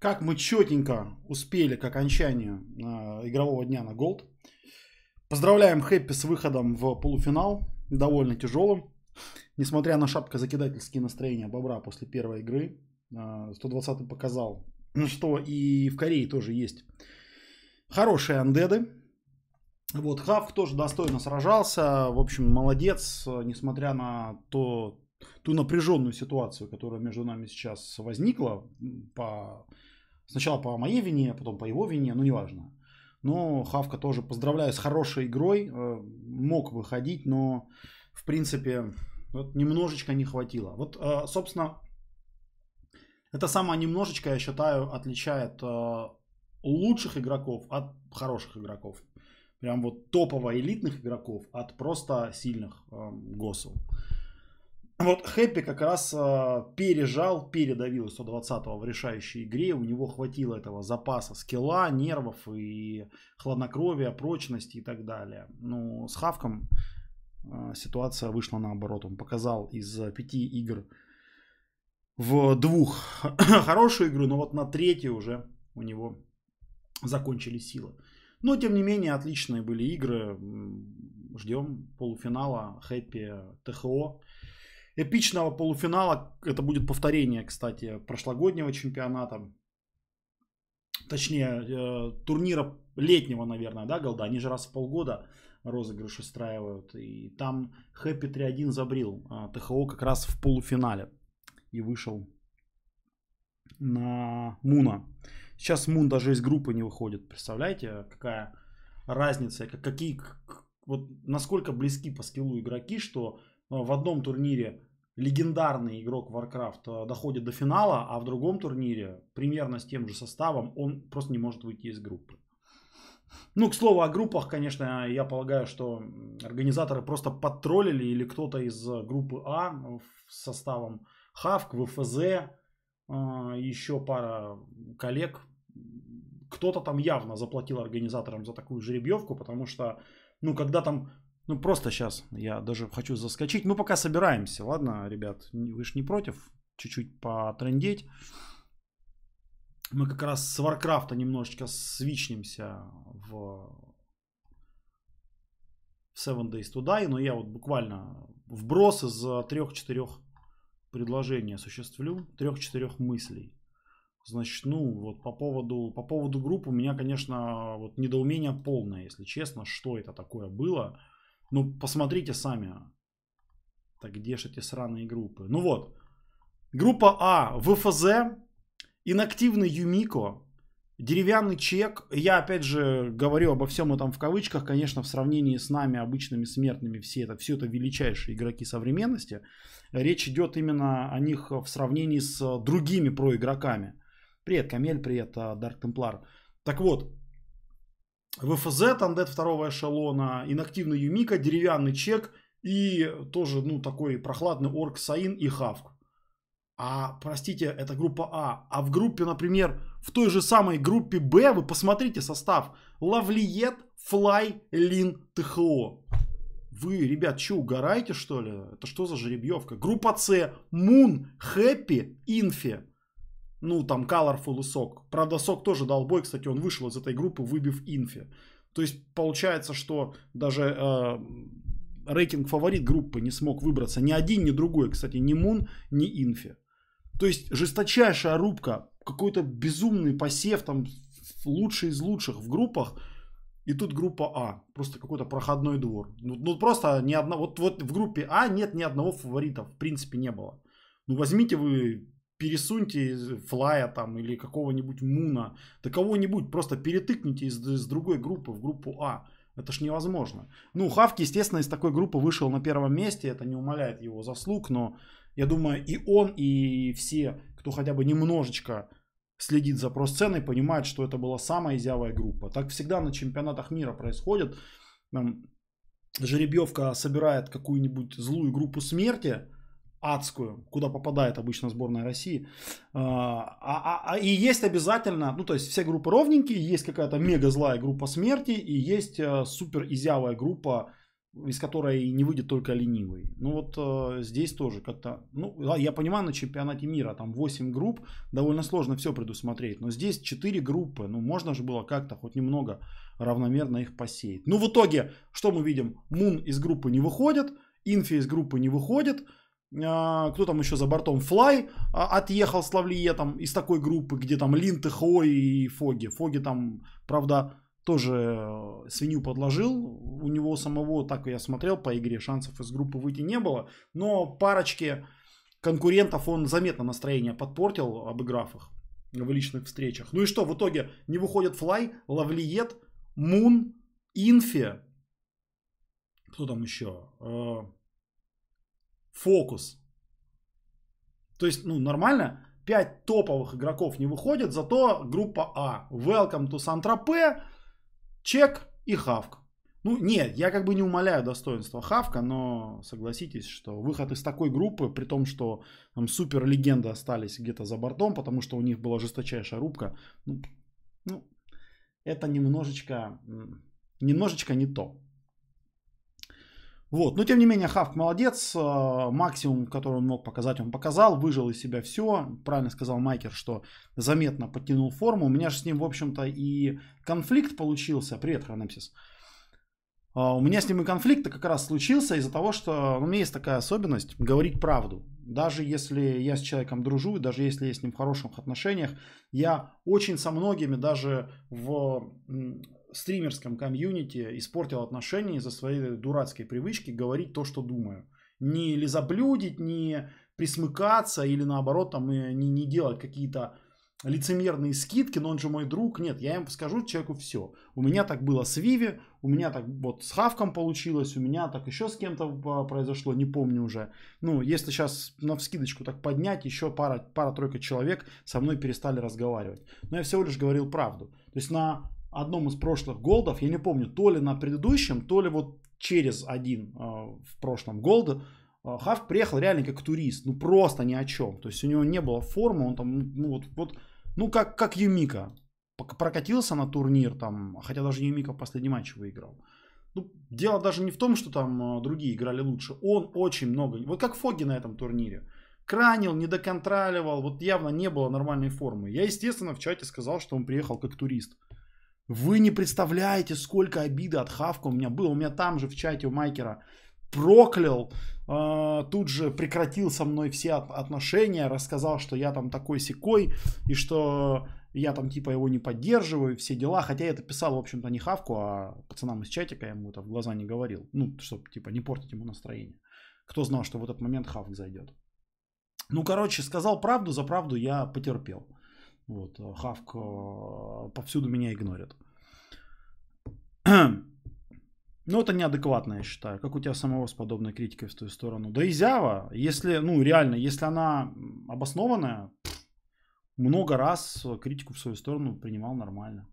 как мы четенько успели к окончанию э, игрового дня на Голд. Поздравляем Хэппи с выходом в полуфинал, довольно тяжелым. Несмотря на шапкозакидательские настроения Бобра после первой игры, э, 120 показал, ну, что и в Корее тоже есть хорошие андеды. Вот, Хавк тоже достойно сражался, в общем, молодец, э, несмотря на то, ту напряженную ситуацию, которая между нами сейчас возникла, по, сначала по моей вине, а потом по его вине, ну неважно. Но Хавка тоже поздравляю с хорошей игрой, э, мог выходить, но в принципе вот немножечко не хватило. Вот, э, собственно, это самое немножечко, я считаю, отличает э, лучших игроков от хороших игроков. Прям вот топово элитных игроков от просто сильных э, эм, госов. Вот Хэппи как раз э, пережал, передавил 120-го в решающей игре. У него хватило этого запаса скилла, нервов и хладнокровия, прочности и так далее. Ну, с Хавком э, ситуация вышла наоборот. Он показал из пяти игр в двух хорошую игру, но вот на третьей уже у него закончили силы. Но, тем не менее, отличные были игры. Ждем полуфинала Хэппи ТХО эпичного полуфинала. Это будет повторение, кстати, прошлогоднего чемпионата. Точнее, э, турнира летнего, наверное, да, голда. Они же раз в полгода розыгрыш устраивают. И там Хэппи 3-1 забрил а ТХО как раз в полуфинале. И вышел на Муна. Сейчас Мун даже из группы не выходит. Представляете, какая разница, какие, вот насколько близки по скиллу игроки, что э, в одном турнире легендарный игрок Warcraft э, доходит до финала, а в другом турнире примерно с тем же составом он просто не может выйти из группы. Ну, к слову о группах, конечно, я полагаю, что организаторы просто подтроллили или кто-то из э, группы А э, с составом Хавк, ВФЗ, еще пара коллег. Кто-то там явно заплатил организаторам за такую жеребьевку, потому что, ну, когда там ну, просто сейчас я даже хочу заскочить. Мы ну, пока собираемся, ладно, ребят? Вы же не против? Чуть-чуть потрендеть. Мы как раз с Варкрафта немножечко свичнемся в Seven Days to Die, но я вот буквально вброс из э, трех-четырех предложений осуществлю, трех-четырех мыслей. Значит, ну вот по поводу, по поводу групп у меня, конечно, вот недоумение полное, если честно, что это такое было. Ну, посмотрите сами. Так, где же эти сраные группы? Ну вот. Группа А, ВФЗ, инактивный Юмико, деревянный чек. Я, опять же, говорю обо всем этом в кавычках. Конечно, в сравнении с нами, обычными смертными, все это, все это величайшие игроки современности. Речь идет именно о них в сравнении с другими проигроками. Привет, Камель, привет, э, Дарк Темплар. Так вот, ВФЗ, там второго эшелона, инактивный Юмика, деревянный чек и тоже, ну, такой прохладный орк Саин и Хавк. А, простите, это группа А. А в группе, например, в той же самой группе Б, вы посмотрите состав. Лавлиет, Флай, Лин, ТХО. Вы, ребят, что, угораете, что ли? Это что за жеребьевка? Группа С. Мун, Хэппи, Инфи. Ну, там, Colorful и Сок. Правда, Сок тоже дал бой, кстати, он вышел из этой группы, выбив Инфи. То есть, получается, что даже э, рейтинг-фаворит группы не смог выбраться. Ни один, ни другой, кстати, ни Мун, ни Инфи. То есть, жесточайшая рубка, какой-то безумный посев, там, лучший из лучших в группах. И тут группа А, просто какой-то проходной двор. Ну, ну просто ни одного, вот, вот в группе А нет ни одного фаворита, в принципе, не было. Ну возьмите вы пересуньте Флая там или какого-нибудь Муна, да кого-нибудь просто перетыкните из, из другой группы в группу А. Это ж невозможно. Ну, Хавки, естественно, из такой группы вышел на первом месте, это не умаляет его заслуг, но я думаю, и он, и все, кто хотя бы немножечко следит за просценой, понимают, что это была самая изявая группа. Так всегда на чемпионатах мира происходит. Там жеребьевка собирает какую-нибудь злую группу смерти – адскую, куда попадает обычно сборная России. А, а, а, а, и есть обязательно, ну то есть все группы ровненькие, есть какая-то мега злая группа смерти и есть э, супер изявая группа, из которой не выйдет только ленивый. Ну вот э, здесь тоже как-то, ну а, я понимаю на чемпионате мира там 8 групп, довольно сложно все предусмотреть, но здесь 4 группы, ну можно же было как-то хоть немного равномерно их посеять. Ну в итоге, что мы видим? Мун из группы не выходит, Инфи из группы не выходит, а, кто там еще за бортом, Флай а, отъехал с Лавлие там из такой группы, где там Лин, ТХО и Фоги. Фоги там, правда, тоже э, свинью подложил. У него самого, так я смотрел по игре, шансов из группы выйти не было. Но парочке конкурентов он заметно настроение подпортил, обыграв их в личных встречах. Ну и что, в итоге не выходит Флай, Лавлиет, Мун, Инфи, кто там еще? Э, фокус. То есть, ну, нормально. 5 топовых игроков не выходит, зато группа А. Welcome to сан Чек и Хавк. Ну, нет, я как бы не умоляю достоинства Хавка, но согласитесь, что выход из такой группы, при том, что там супер легенды остались где-то за бортом, потому что у них была жесточайшая рубка, ну, ну это немножечко, немножечко не то. Вот. Но тем не менее, Хавк молодец. Э, максимум, который он мог показать, он показал. Выжил из себя все. Правильно сказал Майкер, что заметно подтянул форму. У меня же с ним, в общем-то, и конфликт получился. Привет, Хронепсис. А, у меня с ним и конфликт как раз случился из-за того, что ну, у меня есть такая особенность говорить правду. Даже если я с человеком дружу, даже если я с ним в хороших отношениях, я очень со многими даже в стримерском комьюнити испортил отношения из-за своей дурацкой привычки говорить то, что думаю. Не лизоблюдить, не присмыкаться или наоборот там не, не делать какие-то лицемерные скидки, но он же мой друг. Нет, я им скажу человеку все. У меня так было с Виви, у меня так вот с Хавком получилось, у меня так еще с кем-то а, произошло, не помню уже. Ну, если сейчас на вскидочку так поднять, еще пара, пара-тройка человек со мной перестали разговаривать. Но я всего лишь говорил правду. То есть на одном из прошлых голдов, я не помню, то ли на предыдущем, то ли вот через один а, в прошлом голде, а, Хав приехал реально как турист, ну просто ни о чем. То есть у него не было формы, он там, ну вот, вот ну как, как Юмика. Прокатился на турнир там, хотя даже Юмика в последний матч выиграл. Ну, дело даже не в том, что там а, другие играли лучше. Он очень много, вот как Фоги на этом турнире. Кранил, не доконтроливал, вот явно не было нормальной формы. Я, естественно, в чате сказал, что он приехал как турист. Вы не представляете, сколько обиды от Хавка у меня было. У меня там же в чате у Майкера проклял, а, тут же прекратил со мной все отношения, рассказал, что я там такой секой и что я там типа его не поддерживаю, все дела. Хотя я это писал, в общем-то, не Хавку, а пацанам из чатика я ему это в глаза не говорил. Ну, чтобы типа не портить ему настроение. Кто знал, что в этот момент Хавк зайдет. Ну, короче, сказал правду, за правду я потерпел. Вот, а Хавк э, повсюду меня игнорит. Ну, это неадекватно, я считаю. Как у тебя самого с подобной критикой в твою сторону? Да изява. если, ну, реально, если она обоснованная, много раз критику в свою сторону принимал нормально.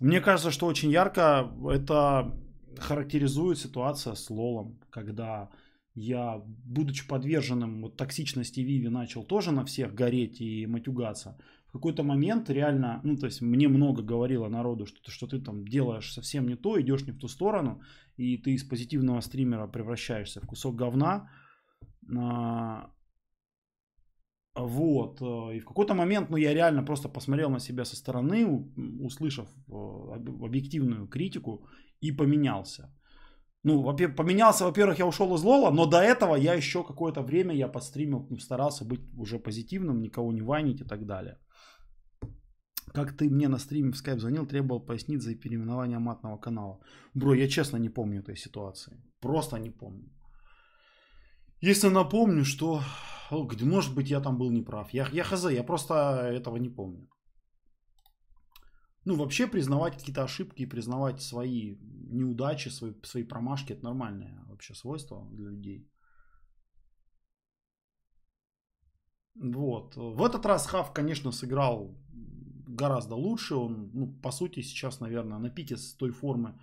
Мне кажется, что очень ярко это характеризует ситуация с Лолом, когда я, будучи подверженным вот, токсичности Виви, начал тоже на всех гореть и матюгаться. В какой-то момент реально, ну, то есть мне много говорило народу, что, что ты там делаешь совсем не то, идешь не в ту сторону, и ты из позитивного стримера превращаешься в кусок говна. А, вот. Э, и в какой-то момент, ну, я реально просто посмотрел на себя со стороны, услышав э, объективную критику, и поменялся. Ну, поменялся, во-первых, я ушел из Лола, но до этого я еще какое-то время я подстримил, ну, старался быть уже позитивным, никого не ванить и так далее. Как ты мне на стриме в скайп звонил, требовал пояснить за переименование матного канала. Бро, я честно не помню этой ситуации. Просто не помню. Если напомню, что... Может быть, я там был неправ. Я, я хз, я просто этого не помню. Ну, вообще признавать какие-то ошибки и признавать свои неудачи, свои, свои промашки, это нормальное вообще свойство для людей. Вот. В этот раз Хав, конечно, сыграл гораздо лучше. Он, ну, по сути, сейчас, наверное, на пике с той формы,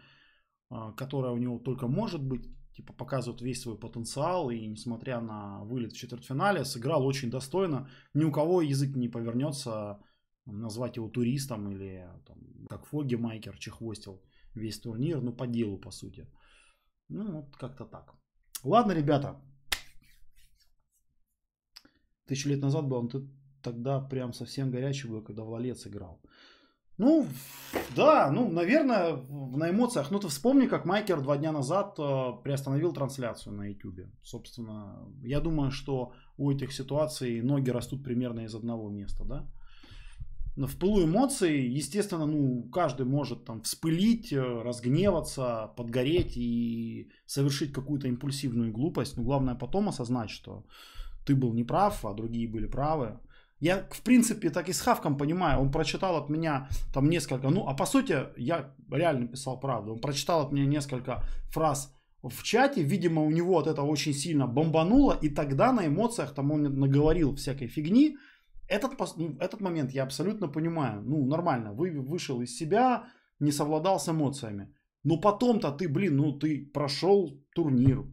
а, которая у него только может быть. Типа показывает весь свой потенциал. И несмотря на вылет в четвертьфинале, сыграл очень достойно. Ни у кого язык не повернется назвать его туристом или там, как Фоги Майкер чехвостил весь турнир, ну по делу по сути. Ну вот как-то так. Ладно, ребята. Тысячу лет назад был, он а ты тогда прям совсем горячий был, когда Валец играл. Ну, да, ну, наверное, на эмоциях. Ну, ты вспомни, как Майкер два дня назад э, приостановил трансляцию на YouTube. Собственно, я думаю, что у этих ситуаций ноги растут примерно из одного места, да? в пылу эмоций, естественно, ну, каждый может там вспылить, э, разгневаться, подгореть и совершить какую-то импульсивную глупость. Но главное потом осознать, что ты был неправ, а другие были правы. Я, в принципе, так и с Хавком понимаю. Он прочитал от меня там несколько... Ну, а по сути, я реально писал правду. Он прочитал от меня несколько фраз в чате. Видимо, у него от этого очень сильно бомбануло. И тогда на эмоциях там он наговорил всякой фигни. Этот, ну, этот момент я абсолютно понимаю. Ну, нормально, вы вышел из себя, не совладал с эмоциями. Но потом-то ты, блин, ну ты прошел турнир,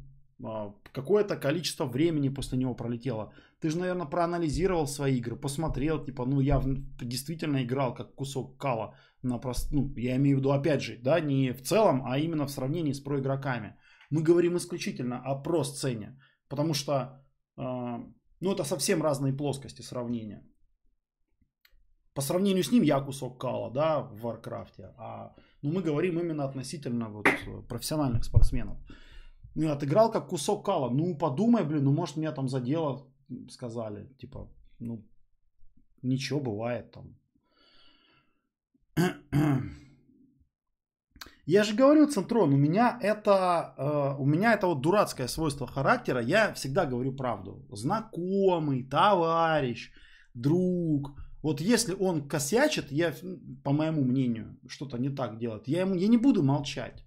а, какое-то количество времени после него пролетело. Ты же, наверное, проанализировал свои игры, посмотрел, типа, ну я действительно играл как кусок кала. На прост... Ну, я имею в виду, опять же, да, не в целом, а именно в сравнении с проигроками. Мы говорим исключительно о про-сцене, потому что э, ну, это совсем разные плоскости сравнения. По сравнению с ним я кусок кала, да, в Варкрафте. А, ну, мы говорим именно относительно вот э, профессиональных спортсменов. Ну, отыграл как кусок кала. Ну, подумай, блин, ну, может, меня там задело, сказали. Типа, ну, ничего бывает там. Я же говорю, Центрон, у меня это, э, у меня это вот дурацкое свойство характера. Я всегда говорю правду. Знакомый, товарищ, друг. Вот если он косячит, я, по моему мнению, что-то не так делает, я, ему, я не буду молчать.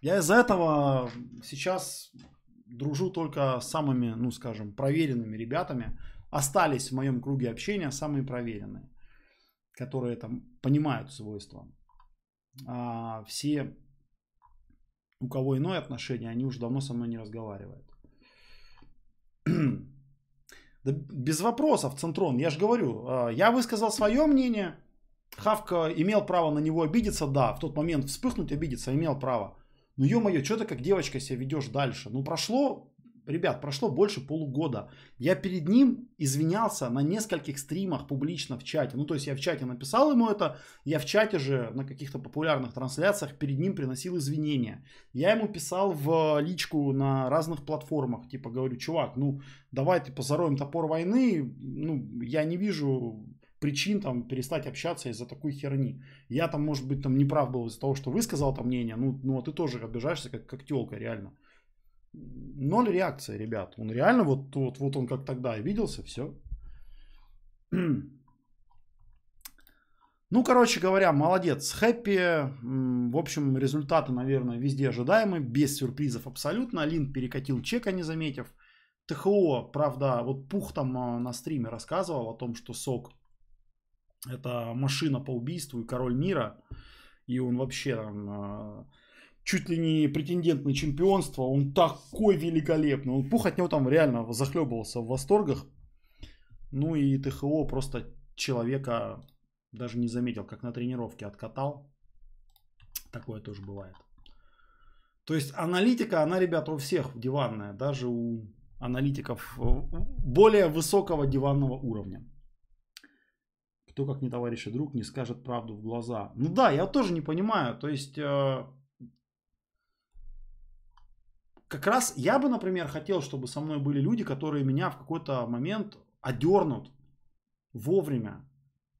Я из-за этого сейчас дружу только с самыми, ну скажем, проверенными ребятами. Остались в моем круге общения самые проверенные, которые там понимают свойства. А, все, у кого иное отношение, они уже давно со мной не разговаривают. Да без вопросов, Центрон, я же говорю, а, я высказал свое мнение, Хавка имел право на него обидеться, да, в тот момент вспыхнуть, обидеться имел право. Ну ё-моё, что ты как девочка себя ведешь дальше? Ну прошло ребят, прошло больше полугода. Я перед ним извинялся на нескольких стримах публично в чате. Ну, то есть я в чате написал ему это, я в чате же на каких-то популярных трансляциях перед ним приносил извинения. Я ему писал в личку на разных платформах, типа говорю, чувак, ну, давай ты типа, позоруем топор войны, ну, я не вижу причин там перестать общаться из-за такой херни. Я там, может быть, там не прав был из-за того, что высказал там мнение, ну, ну а ты тоже обижаешься как, как телка, реально ноль реакции, ребят. Он реально вот, вот, вот он как тогда и виделся, все. Ну, короче говоря, молодец, хэппи. В общем, результаты, наверное, везде ожидаемы, без сюрпризов абсолютно. Лин перекатил чека, не заметив. ТХО, правда, вот Пух там а, на стриме рассказывал о том, что СОК это машина по убийству и король мира. И он вообще там а, чуть ли не претендент на чемпионство, он такой великолепный. Он пух от него там реально захлебывался в восторгах. Ну и ТХО просто человека даже не заметил, как на тренировке откатал. Такое тоже бывает. То есть аналитика, она, ребята, у всех диванная, даже у аналитиков э, более высокого диванного уровня. Кто, как не товарищ и друг, не скажет правду в глаза. Ну да, я тоже не понимаю. То есть э, как раз я бы, например, хотел, чтобы со мной были люди, которые меня в какой-то момент одернут вовремя.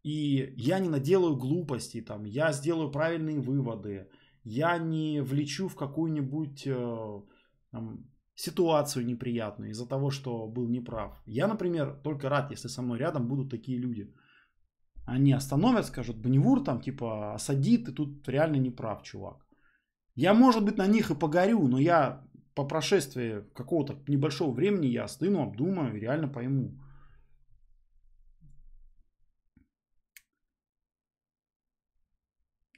И я не наделаю глупостей, там, я сделаю правильные выводы, я не влечу в какую-нибудь э, там, ситуацию неприятную из-за того, что был неправ. Я, например, только рад, если со мной рядом будут такие люди. Они остановят, скажут, Бневур там типа осади, ты тут реально неправ, чувак. Я, может быть, на них и погорю, но я по прошествии какого-то небольшого времени я остыну, обдумаю и реально пойму.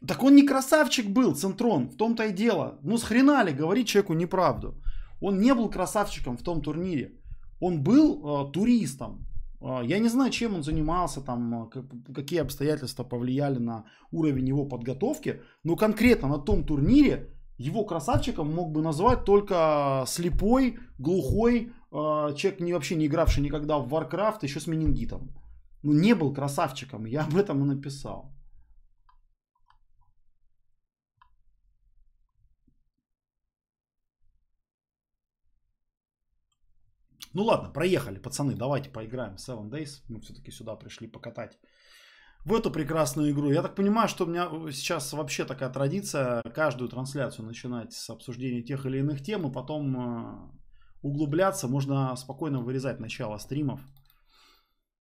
Так он не красавчик был, Центрон, в том-то и дело. Ну, с хрена ли говорить человеку неправду. Он не был красавчиком в том турнире. Он был э, туристом. Э, я не знаю, чем он занимался, там, э, как, какие обстоятельства повлияли на уровень его подготовки, но конкретно на том турнире его красавчиком мог бы назвать только а, слепой, глухой, э, человек не, вообще не игравший никогда в Warcraft, еще с менингитом. Ну, не был красавчиком, я об этом и написал. Ну ладно, проехали, пацаны, давайте поиграем в Seven Days. Мы все-таки сюда пришли покатать в эту прекрасную игру. Я так понимаю, что у меня сейчас вообще такая традиция каждую трансляцию начинать с обсуждения тех или иных тем, и потом э, углубляться. Можно спокойно вырезать начало стримов.